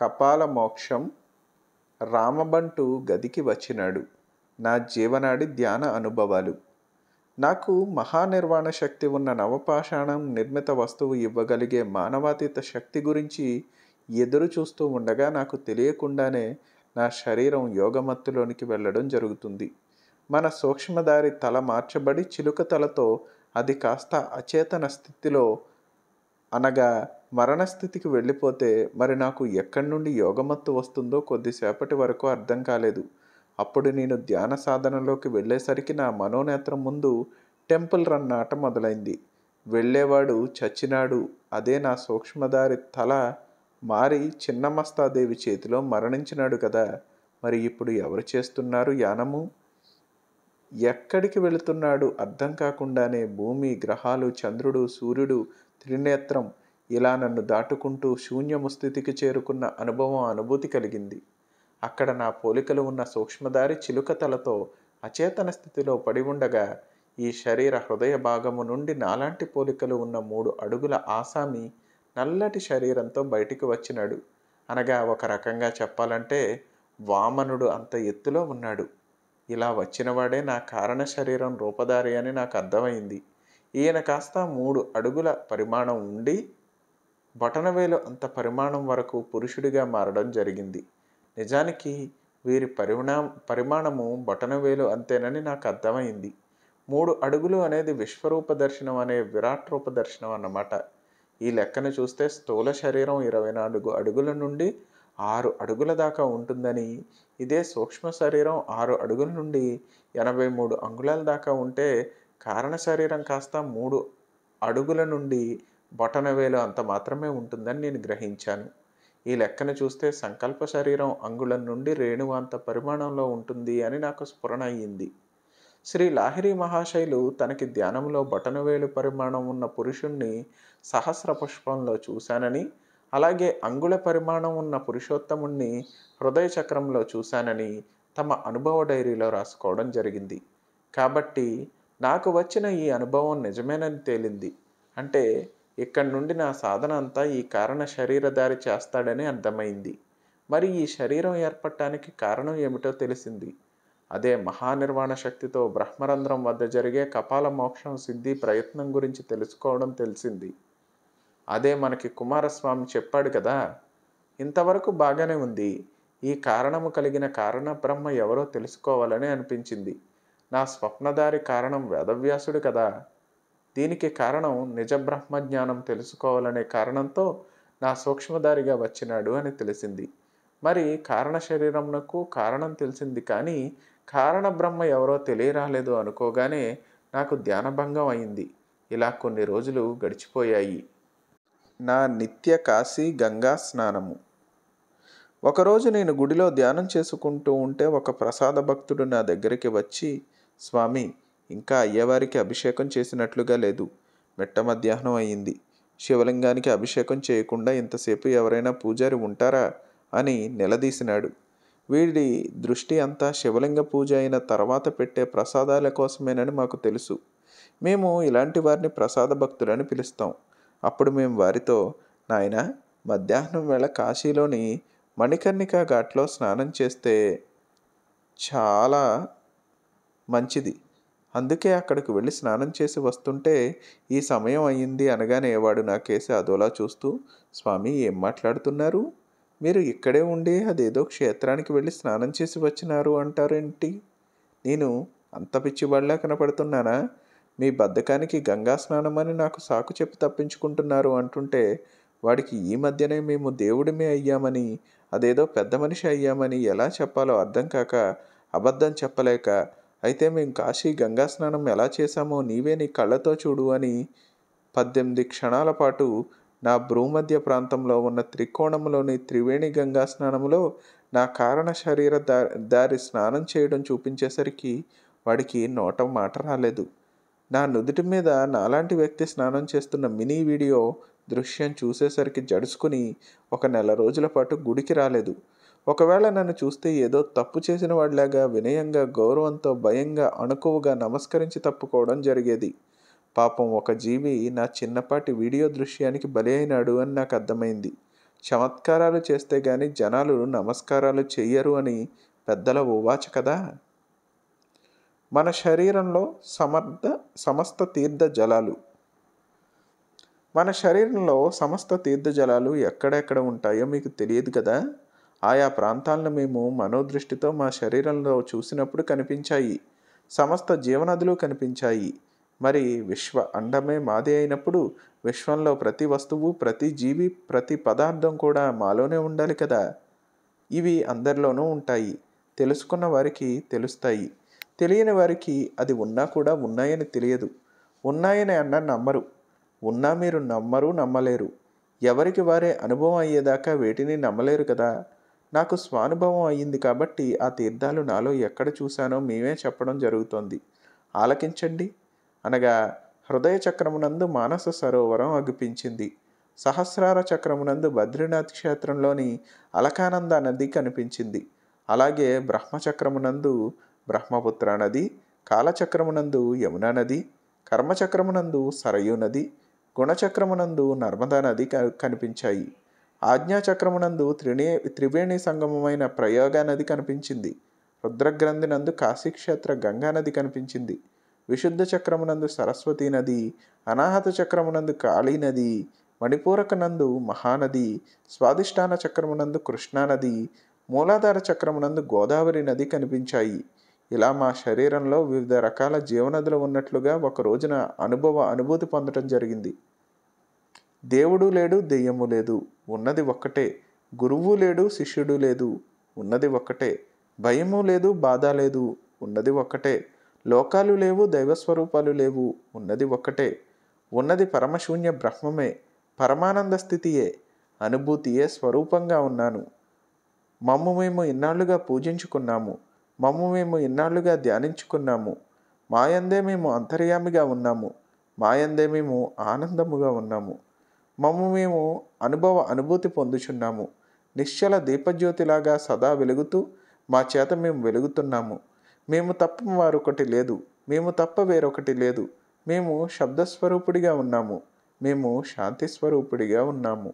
కపాల మోక్షం రామబంటు గదికి వచ్చినాడు నా జీవనాడి ధ్యాన అనుభవాలు నాకు మహానిర్వాణ శక్తి ఉన్న నవపాషాణం నిర్మిత వస్తువు ఇవ్వగలిగే మానవాతీత శక్తి గురించి ఎదురు చూస్తూ ఉండగా నాకు తెలియకుండానే నా శరీరం యోగమత్తులోనికి వెళ్ళడం జరుగుతుంది మన సూక్ష్మదారి తల మార్చబడి చిలుక తలతో అది కాస్త అచేతన స్థితిలో అనగా మరణస్థితికి వెళ్ళిపోతే మరి నాకు ఎక్కడి నుండి యోగమత్తు వస్తుందో కొద్దిసేపటి వరకు అర్థం కాలేదు అప్పుడు నేను ధ్యాన సాధనలోకి వెళ్ళేసరికి నా మనోనేత్రం ముందు టెంపుల్ రన్ ఆట మొదలైంది వెళ్ళేవాడు చచ్చినాడు అదే నా సూక్ష్మదారి తల మారి చిన్నమస్తాదేవి చేతిలో మరణించినాడు కదా మరి ఇప్పుడు ఎవరు చేస్తున్నారు యానము ఎక్కడికి వెళుతున్నాడు అర్థం కాకుండానే భూమి గ్రహాలు చంద్రుడు సూర్యుడు త్రినేత్రం ఇలా నన్ను దాటుకుంటూ శూన్యము స్థితికి చేరుకున్న అనుభవం అనుభూతి కలిగింది అక్కడ నా పోలికలు ఉన్న సూక్ష్మదారి చిలుకతలతో అచేతన స్థితిలో పడి ఉండగా ఈ శరీర హృదయ భాగము నుండి నాలాంటి పోలికలు ఉన్న మూడు అడుగుల ఆసామి నల్లటి శరీరంతో బయటికి వచ్చినాడు అనగా ఒక రకంగా చెప్పాలంటే వామనుడు అంత ఎత్తులో ఉన్నాడు ఇలా వచ్చినవాడే నా కారణ శరీరం రూపధారి అని నాకు అర్థమైంది ఈయన కాస్త మూడు అడుగుల పరిమాణం ఉండి బటనవేలు అంత పరిమాణం వరకు పురుషుడిగా మారడం జరిగింది నిజానికి వీరి పరిణా పరిమాణము బటనవేలు అంతేనని నాకు అర్థమైంది మూడు అడుగులు అనేది విశ్వరూప దర్శనం అనే విరాట్ రూప దర్శనం అన్నమాట ఈ లెక్కను చూస్తే స్థూల శరీరం ఇరవై నాలుగు అడుగుల నుండి ఆరు అడుగుల దాకా ఉంటుందని ఇదే సూక్ష్మ శరీరం ఆరు అడుగుల నుండి ఎనభై మూడు అంగుళాల దాకా ఉంటే కారణ శరీరం కాస్త మూడు అడుగుల నుండి బొటనవేలు అంత మాత్రమే ఉంటుందని నేను గ్రహించాను ఈ లెక్కను చూస్తే సంకల్ప శరీరం అంగుళం నుండి రేణువు అంత పరిమాణంలో ఉంటుంది అని నాకు స్ఫురణ అయ్యింది శ్రీ లాహిరి మహాశైలు తనకి ధ్యానంలో వేలు పరిమాణం ఉన్న పురుషుణ్ణి సహస్ర పుష్పంలో చూశానని అలాగే అంగుళ పరిమాణం ఉన్న పురుషోత్తముణ్ణి హృదయ చక్రంలో చూశానని తమ అనుభవ డైరీలో రాసుకోవడం జరిగింది కాబట్టి నాకు వచ్చిన ఈ అనుభవం నిజమేనని తేలింది అంటే ఇక్కడి నుండి నా సాధన అంతా ఈ కారణ శరీరధారి చేస్తాడని అర్థమైంది మరి ఈ శరీరం ఏర్పడటానికి కారణం ఏమిటో తెలిసింది అదే మహానిర్వాణ శక్తితో బ్రహ్మరంధ్రం వద్ద జరిగే కపాల మోక్షం సిద్ధి ప్రయత్నం గురించి తెలుసుకోవడం తెలిసింది అదే మనకి కుమారస్వామి చెప్పాడు కదా ఇంతవరకు బాగానే ఉంది ఈ కారణము కలిగిన కారణ బ్రహ్మ ఎవరో తెలుసుకోవాలని అనిపించింది నా స్వప్నదారి కారణం వేదవ్యాసుడు కదా దీనికి కారణం నిజ బ్రహ్మజ్ఞానం తెలుసుకోవాలనే కారణంతో నా సూక్ష్మదారిగా వచ్చినాడు అని తెలిసింది మరి కారణ శరీరంకు కారణం తెలిసింది కానీ కారణ బ్రహ్మ ఎవరో తెలియరాలేదు అనుకోగానే నాకు ధ్యానభంగం అయింది ఇలా కొన్ని రోజులు గడిచిపోయాయి నా నిత్య కాశీ గంగా స్నానము ఒకరోజు నేను గుడిలో ధ్యానం చేసుకుంటూ ఉంటే ఒక ప్రసాద భక్తుడు నా దగ్గరికి వచ్చి స్వామి ఇంకా అయ్యవారికి అభిషేకం చేసినట్లుగా లేదు మెట్ట మధ్యాహ్నం అయింది శివలింగానికి అభిషేకం చేయకుండా ఇంతసేపు ఎవరైనా పూజారి ఉంటారా అని నిలదీసినాడు వీడి దృష్టి అంతా శివలింగ పూజ అయిన తర్వాత పెట్టే ప్రసాదాల కోసమేనని మాకు తెలుసు మేము ఇలాంటి వారిని ప్రసాద భక్తులని పిలుస్తాం అప్పుడు మేము వారితో నాయన మధ్యాహ్నం వేళ కాశీలోని మణికర్ణికా ఘాట్లో స్నానం చేస్తే చాలా మంచిది అందుకే అక్కడికి వెళ్ళి స్నానం చేసి వస్తుంటే ఈ సమయం అయ్యింది అనగానే వాడు నా కేసి అదోలా చూస్తూ స్వామి ఏం మాట్లాడుతున్నారు మీరు ఇక్కడే ఉండి అదేదో క్షేత్రానికి వెళ్ళి స్నానం చేసి వచ్చినారు అంటారేంటి నేను అంత పిచ్చివాళ్ళ కనపడుతున్నానా మీ బద్ధకానికి గంగా స్నానం అని నాకు సాకు చెప్పి తప్పించుకుంటున్నారు అంటుంటే వాడికి ఈ మధ్యనే మేము దేవుడిమే అయ్యామని అదేదో పెద్ద మనిషి అయ్యామని ఎలా చెప్పాలో అర్థం కాక అబద్ధం చెప్పలేక అయితే మేము కాశీ గంగా స్నానం ఎలా చేశామో నీవే నీ కళ్ళతో చూడు అని పద్దెనిమిది క్షణాల పాటు నా భ్రూమధ్య ప్రాంతంలో ఉన్న త్రికోణంలోని త్రివేణి గంగా స్నానంలో నా కారణ శరీర దారి స్నానం చేయడం చూపించేసరికి వాడికి నోట మాట రాలేదు నా నుదుటి మీద నాలాంటి వ్యక్తి స్నానం చేస్తున్న మినీ వీడియో దృశ్యం చూసేసరికి జడుచుకుని ఒక నెల రోజుల పాటు గుడికి రాలేదు ఒకవేళ నన్ను చూస్తే ఏదో తప్పు చేసిన వాడిలాగా వినయంగా గౌరవంతో భయంగా అణుకువగా నమస్కరించి తప్పుకోవడం జరిగేది పాపం ఒక జీవి నా చిన్నపాటి వీడియో దృశ్యానికి బలి అయినాడు అని నాకు అర్థమైంది చమత్కారాలు చేస్తే గాని జనాలు నమస్కారాలు చెయ్యరు అని పెద్దల ఉవాచ కదా మన శరీరంలో సమర్థ సమస్త తీర్థ జలాలు మన శరీరంలో సమస్త తీర్థ జలాలు ఎక్కడెక్కడ ఉంటాయో మీకు తెలియదు కదా ఆయా ప్రాంతాలను మేము మనోదృష్టితో మా శరీరంలో చూసినప్పుడు కనిపించాయి సమస్త జీవనదులు కనిపించాయి మరి విశ్వ అండమే మాది అయినప్పుడు విశ్వంలో ప్రతి వస్తువు ప్రతి జీవి ప్రతి పదార్థం కూడా మాలోనే ఉండాలి కదా ఇవి అందరిలోనూ ఉంటాయి తెలుసుకున్న వారికి తెలుస్తాయి తెలియని వారికి అది ఉన్నా కూడా ఉన్నాయని తెలియదు ఉన్నాయని అన్న నమ్మరు ఉన్నా మీరు నమ్మరు నమ్మలేరు ఎవరికి వారే అనుభవం అయ్యేదాకా వేటిని నమ్మలేరు కదా నాకు స్వానుభవం అయ్యింది కాబట్టి ఆ తీర్థాలు నాలో ఎక్కడ చూశానో మేమే చెప్పడం జరుగుతోంది ఆలకించండి అనగా హృదయ చక్రమునందు మానస సరోవరం అగుపించింది సహస్రార చక్రమునందు బద్రీనాథ్ క్షేత్రంలోని అలకానంద నది కనిపించింది అలాగే బ్రహ్మచక్రమునందు బ్రహ్మపుత్ర నది కాలచక్రమునందు యమునా నది కర్మచక్రమునందు సరయూ నది గుణచక్రమునందు నర్మదా నది కనిపించాయి ఆజ్ఞాచక్రమునందు త్రిణే త్రివేణి సంగమమైన ప్రయోగా నది కనిపించింది రుద్రగ్రంథి నందు కాశీక్షేత్ర గంగా నది కనిపించింది విశుద్ధ చక్రమునందు సరస్వతి నది అనాహత చక్రమునందు కాళీ నది మణిపూరక నందు మహానది స్వాదిష్టాన చక్రమునందు కృష్ణానది మూలాధార చక్రమునందు గోదావరి నది కనిపించాయి ఇలా మా శరీరంలో వివిధ రకాల జీవనదులు ఉన్నట్లుగా ఒక రోజున అనుభవ అనుభూతి పొందటం జరిగింది దేవుడు లేడు దెయ్యము లేదు ఉన్నది ఒక్కటే గురువు లేడు శిష్యుడు లేదు ఉన్నది ఒక్కటే భయము లేదు బాధ లేదు ఉన్నది ఒక్కటే లోకాలు లేవు దైవస్వరూపాలు లేవు ఉన్నది ఒక్కటే ఉన్నది పరమశూన్య బ్రహ్మమే పరమానంద స్థితియే అనుభూతియే స్వరూపంగా ఉన్నాను మమ్ము మేము ఇన్నాళ్లుగా పూజించుకున్నాము మమ్ము మేము ఇన్నాళ్లుగా ధ్యానించుకున్నాము మాయందే మేము అంతర్యామిగా ఉన్నాము మాయందే మేము ఆనందముగా ఉన్నాము మమ్ము మేము అనుభవ అనుభూతి పొందుచున్నాము నిశ్చల దీపజ్యోతిలాగా సదా వెలుగుతూ మా చేత మేము వెలుగుతున్నాము మేము తప్ప వారొకటి లేదు మేము తప్ప వేరొకటి లేదు మేము శబ్దస్వరూపుడిగా ఉన్నాము మేము శాంతి స్వరూపుడిగా ఉన్నాము